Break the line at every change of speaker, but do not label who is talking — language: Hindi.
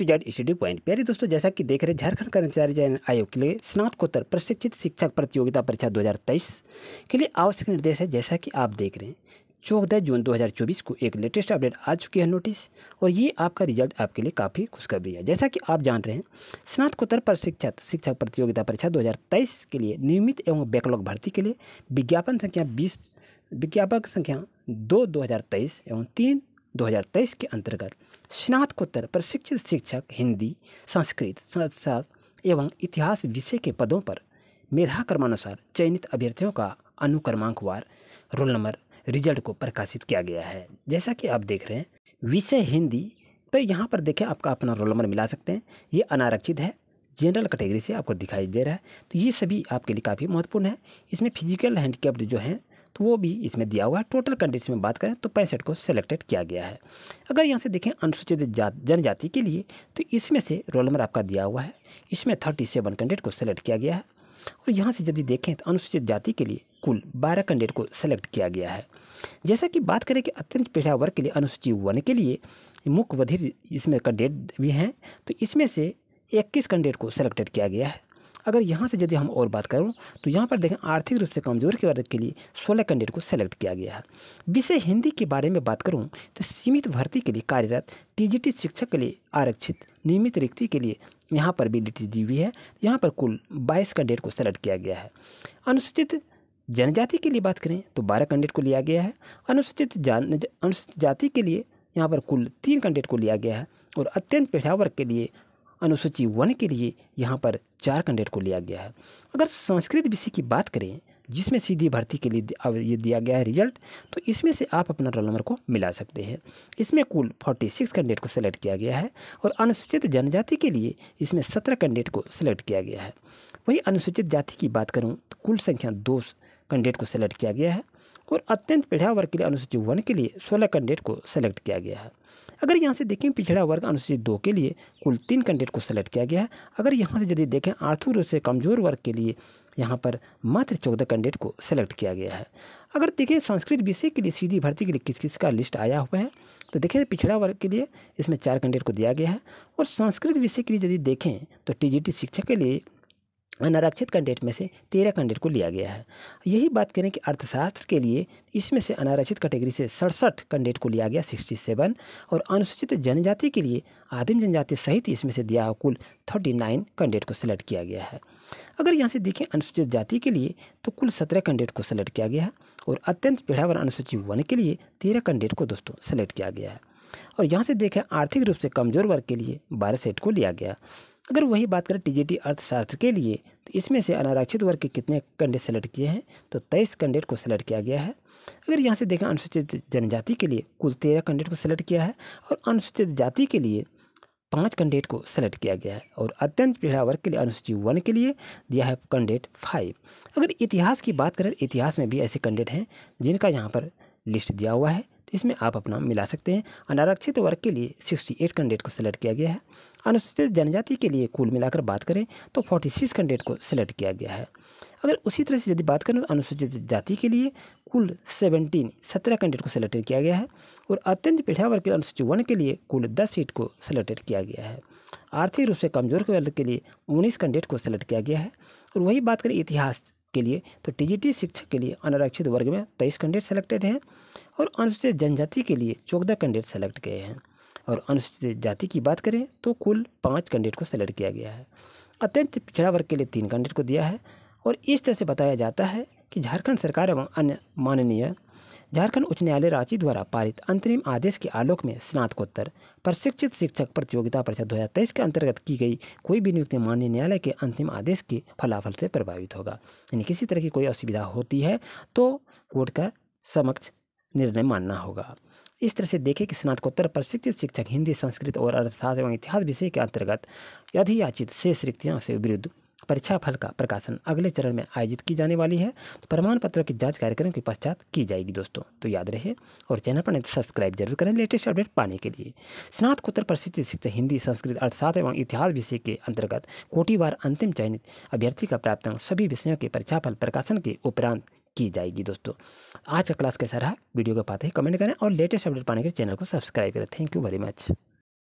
टू जेड स्टडी पॉइंट प्यारे दोस्तों जैसा कि देख रहे झारखंड कर्मचारी चयन आयोग के लिए स्नातकोत्तर प्रशिक्षित शिक्षक प्रतियोगिता परीक्षा 2023 के लिए आवश्यक निर्देश है जैसा कि आप देख रहे हैं चौदह जून 2024 को एक लेटेस्ट अपडेट आ चुकी है नोटिस और ये आपका रिजल्ट आपके लिए काफ़ी खुशखबरी है जैसा कि आप जान रहे हैं स्नातकोत्तर प्रशिक्षित शिक्षक प्रतियोगिता परीक्षा दो के लिए नियमित एवं बैकलॉग भर्ती के लिए विज्ञापन संख्या बीस विज्ञापन संख्या दो दो एवं तीन 2023 के अंतर्गत स्नातकोत्तर प्रशिक्षित शिक्षक हिंदी संस्कृत समाजशास्त्र एवं इतिहास विषय के पदों पर मेधा क्रमानुसार चयनित अभ्यर्थियों का अनुक्रमांकवार रोल नंबर रिजल्ट को प्रकाशित किया गया है जैसा कि आप देख रहे हैं विषय हिंदी तो यहाँ पर देखें आपका अपना रोल नंबर मिला सकते हैं ये अनारक्षित है जनरल कैटेगरी से आपको दिखाई दे रहा है तो ये सभी आपके लिए काफ़ी महत्वपूर्ण है इसमें फिजिकल हैंडीकेप्ड जो हैं तो वो भी इसमें दिया हुआ है टोटल कंट्रीज में बात करें तो पैंसठ को सेलेक्टेड किया गया है अगर यहाँ से देखें अनुसूचित जनजाति के लिए तो इसमें से रोल नंबर आपका दिया हुआ है इसमें थर्टी सेवन कैंडिडेट को सिलेक्ट किया गया है और यहाँ से यदि देखें तो अनुसूचित जाति के लिए कुल बारह कैंडिडेट को सिलेक्ट किया गया है जैसा कि बात करें कि अत्यंत पिछड़ा वर्ग के लिए अनुसूचित वन के लिए मुख्य वधिर इसमें कैंडिडेट भी हैं तो इसमें से इक्कीस कैंडिडेट को सिलेक्टेड किया गया है अगर यहाँ से यदि हम और बात करूँ तो यहाँ पर देखें आर्थिक रूप से कमज़ोर के वर्ग के लिए सोलह कैंडिडेट को सेलेक्ट किया गया है विषय हिंदी के बारे में बात करूँ तो सीमित भर्ती के लिए कार्यरत टी शिक्षक के लिए आरक्षित नियमित रिक्ति के लिए यहाँ पर भी लिटी दी हुई है यहाँ पर कुल बाईस कैंडिडेट को सेलेक्ट किया गया है अनुसूचित जनजाति के लिए बात करें तो बारह कैंडिडेट को लिया गया है अनुसूचित जान अनुसूचित जाति के लिए यहाँ पर कुल तीन कैंडिडेट को लिया गया है और अत्यंत पिछड़ा वर्ग के लिए अनुसूची वन के लिए यहाँ पर चार कैंडिडेट को लिया गया है अगर संस्कृत विषय की बात करें जिसमें सीधी भर्ती के लिए ये दिया गया है रिजल्ट तो इसमें से आप अपना रोल नंबर को मिला सकते हैं इसमें कुल 46 कैंडिडेट को सेलेक्ट किया गया है और अनुसूचित जनजाति के लिए इसमें 17 कैंडिडेट को सेलेक्ट किया गया है वही अनुसूचित जाति की बात करूँ तो कुल संख्या दो कैंडिडेट को सेलेक्ट किया गया है और अत्यंत पीढ़ा वर्ग के लिए अनुसूचित वन के लिए सोलह कैंडिडेट को सेलेक्ट किया गया है अगर यहाँ से देखें पिछड़ा वर्ग अनुसूचित दो के लिए कुल तीन कैंडिडेट को सेलेक्ट किया गया है अगर यहाँ से यदि देखें आर्थिक रूप से कमज़ोर वर्ग के लिए यहाँ पर मात्र चौदह कैंडिडेट को सेलेक्ट किया गया है अगर देखें संस्कृत विषय के लिए सीधी भर्ती के लिए किस किस का लिस्ट आया हुआ है तो देखें पिछड़ा वर्ग के लिए इसमें चार कैंडिडेट को दिया गया है और संस्कृत विषय के लिए यदि देखें तो टी शिक्षा के लिए अनारक्षित कैंडिडेट में से तेरह कैंडिडेट को लिया गया है यही बात करें कि अर्थशास्त्र के लिए इसमें से अनारक्षित कैटेगरी से सड़सठ कैंडिडेट को लिया गया सिक्सटी सेवन और अनुसूचित जनजाति के लिए आदिम जनजाति सहित इसमें से दिया हुआ कुल थर्टी नाइन कैंडिडेट को सिलेक्ट किया गया है अगर यहाँ से देखें अनुसूचित जाति के लिए तो कुल सत्रह कैंडिडेट को सिलेक्ट किया गया है और अत्यंत पेढ़ावर अनुसूचित वन के लिए तेरह कैंडिडेट को दोस्तों सेलेक्ट किया गया है और यहाँ से देखें आर्थिक रूप से कमजोर वर्ग के लिए बारह सेट को लिया गया अगर वही बात करें टीजीटी अर्थशास्त्र के लिए तो इसमें से अनारक्षित वर्ग के कितने कैंडिडेट सेलेक्ट किए हैं तो तेईस कैंडिडेट को सेलेक्ट किया गया है अगर यहाँ से देखें अनुसूचित जनजाति के लिए कुल तेरह कैंडिडेट को सेलेक्ट किया है और अनुसूचित जाति के लिए पाँच कैंडिडेट को सेलेक्ट किया गया है और अत्यंत पिछड़ा वर्ग के लिए अनुसूचित वन के लिए दिया है कैंडिडेट फाइव अगर इतिहास की बात करें इतिहास में भी ऐसे कैंडिडेट हैं जिनका यहाँ पर लिस्ट दिया हुआ है तो इसमें आप अपना मिला सकते हैं अनारक्षित वर्ग के लिए 68 कैंडिडेट को सिलेक्ट किया गया है अनुसूचित जनजाति के लिए कुल मिलाकर बात करें तो 46 कैंडिडेट को सिलेक्ट किया गया है अगर उसी तरह से यदि बात करें तो अनुसूचित जाति के लिए कुल सेवनटीन सत्रह कैंडिडेट को सिलेक्टेड किया गया है और अत्यंत पिछड़ा वर्ग के अनुसूचित वन के लिए कुल दस सीट को सिलेक्टेड किया गया है आर्थिक रूप से कमजोर वर्ग के लिए उन्नीस कैंडिडेट को सिलेक्ट किया गया है और वही बात करें इतिहास के लिए तो टीजीटी शिक्षक के लिए अनारक्षित वर्ग में तेईस कैंडिडेट सेलेक्टेड हैं और अनुसूचित जनजाति के लिए चौदह कैंडिडेट सेलेक्ट किए हैं और अनुसूचित जाति की बात करें तो कुल पाँच कैंडिडेट को सेलेक्ट किया गया है अत्यंत पिछड़ा वर्ग के लिए तीन कैंडिडेट को दिया है और इस तरह से बताया जाता है कि झारखंड सरकार एवं अन्य माननीय झारखंड उच्च न्यायालय रांची द्वारा पारित अंतरिम आदेश के आलोक में स्नातकोत्तर प्रशिक्षित शिक्षक प्रतियोगिता परीक्षा दो हज़ार तेईस के अंतर्गत की गई कोई भी नियुक्ति माननीय न्यायालय के अंतिम आदेश के फलाफल से प्रभावित होगा यानी किसी तरह की कोई असुविधा होती है तो कोर्ट का समक्ष निर्णय मानना होगा इस तरह से देखें कि स्नातकोत्तर प्रशिक्षित शिक्षक हिंदी संस्कृत और अर्थशास्त्र एवं इतिहास विषय के अंतर्गत अधियाचित शेष रिक्तियों से विरुद्ध परीक्षा फल का प्रकाशन अगले चरण में आयोजित की जाने वाली है तो प्रमाण पत्र की जाँच कार्यक्रम के पश्चात की जाएगी दोस्तों तो याद रहे और चैनल पर तो सब्सक्राइब जरूर करें लेटेस्ट अपडेट पाने के लिए स्नातकोत्तर प्रसिद्ध शिक्षक हिंदी संस्कृत अर्थशास्त्र एवं इतिहास विषय के अंतर्गत कोटिवार अंतिम चयनित अभ्यर्थी का प्राप्त सभी विषयों के परीक्षाफल प्रकाशन के उपरांत की जाएगी दोस्तों आज का क्लास कैसा रहा वीडियो को पाते ही कमेंट करें और लेटेस्ट अपडेट पाने के लिए चैनल को सब्सक्राइब करें थैंक यू वेरी मच